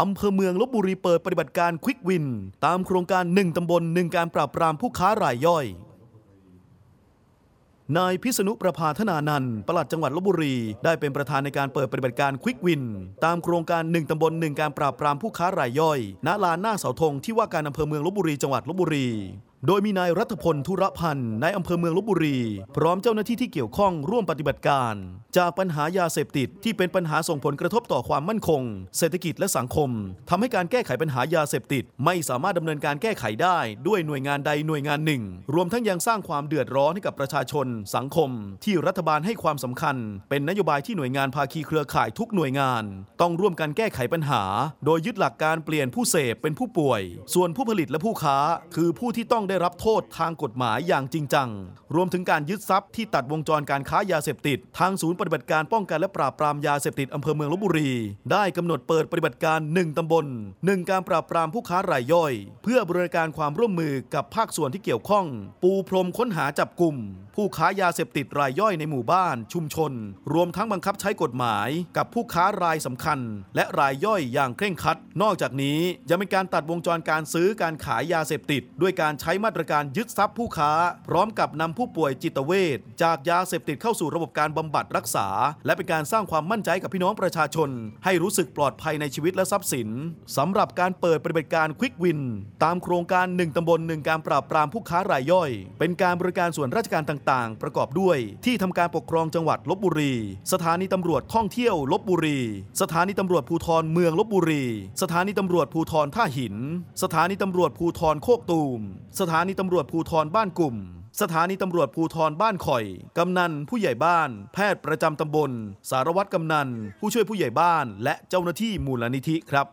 อำเภอเมืองลบบุรีเปิดปฏิบัติการควิกวินตามโครงการ1ตำบล 1 การปราบปรามผู้ค้ารายย่อย นายพิษณุประภาธนานันต์ปลัดจังหวัดลบบุรี ได้เป็นประธานในการเปิดปฏิบัติการควิกวินตามโครงการ 1ตำบล1การปราบปรามผู้ค้ารายย่อยณลานหน้าเสาธงที่ว่าการอำเภอเมืองลบบุรีจังหวัดลบบุรีโดยมีนายรัฐพลธุระพันธ์นายอำเภอเมืองลบบุรีพร้อมเจ้าหน้าที่ที่เกี่ยวข้อง ร่วมปฏิบัติการ จากปัญหายาเสพติด ที่เป็นปัญหาส่งผลกระทบต่อความมั่นคง เศรษฐกิจและสังคม ทำให้การแก้ไขปัญหายาเสพติด ไม่สามารถดำเนินการแก้ไขได้ ด้วยหน่วยงานใดหน่วยงานหนึ่ง รวมทั้งยังสร้างความเดือดร้อนให้กับประชาชน สังคม ที่รัฐบาลให้ความสำคัญ เป็นนโยบายที่หน่วยงานภาคีเครือข่าย ทุกหน่วยงาน ต้องร่วมกันแก้ไขปัญหา โดยยึดหลักการเปลี่ยนผู้เสพเป็นผู้ป่วย ส่วนผู้ผลิตและผู้ค้า คือผู้ที่ต้องได้รับโทษทางกฎหมายอย่างจริงจังรวมถึงการยึดทรัพย์ที่ตัดวงจรการค้ายาเสพติด ทางศูนย์ปฏิบัติการป้องกันและปราบปรามยาเสพติดอำเภอเมืองลบบุรีได้กำหนดเปิดปฏิบัติการ 1ตำบล 1 การปราบปรามผู้ค้ารายย่อย เพื่อบริการความร่วมมือกับภาคส่วนที่เกี่ยวข้อง ปูพรมค้นหาจับกลุ่ม ผู้ค้ายาเสพติดรายย่อยในหมู่บ้าน ชุมชน รวมทั้งบังคับใช้กฎหมาย กับผู้ค้ารายสำคัญ และรายย่อยอย่างเคร่งครัด นอกจากนี้ยังเป็นการตัดวงจรการซื้อการขายยาเสพติด ด้วยการใช้มาตรการยึดทรัพย์ผู้ค้าพร้อมกับนำผู้ป่วยจิตเวชจากยาเสพติดเข้าสู่ระบบการบำบัดรักษา และเป็นการสร้างความมั่นใจกับพี่น้องประชาชน ให้รู้สึกปลอดภัยในชีวิตและทรัพย์สินสำหรับการเปิดปฏิบัติการควิกวินตามโครงการ 1ตำบล1การปราบปรามผู้ค้ารายย่อย เป็นการบริการส่วนราชการต่างๆ ประกอบด้วย ที่ทำการปกครองจังหวัดลบบุรี สถานีตำรวจท่องเที่ยวลบบุรี สถานีตำรวจภูธรเมืองลบบุรีสถานีตำรวจภูธรท่าหิน สถานีตำรวจภูธรโคกตูมสสถานีตำรวจภูทรบ้านกลุ่ม สถานีตำรวจภูทรบ้านข่อย กำนันผู้ใหญ่บ้าน แพทย์ประจำตำบล สารวัตรกำนัน ผู้ช่วยผู้ใหญ่บ้าน และเจ้าหน้าที่มูลนิธิครับ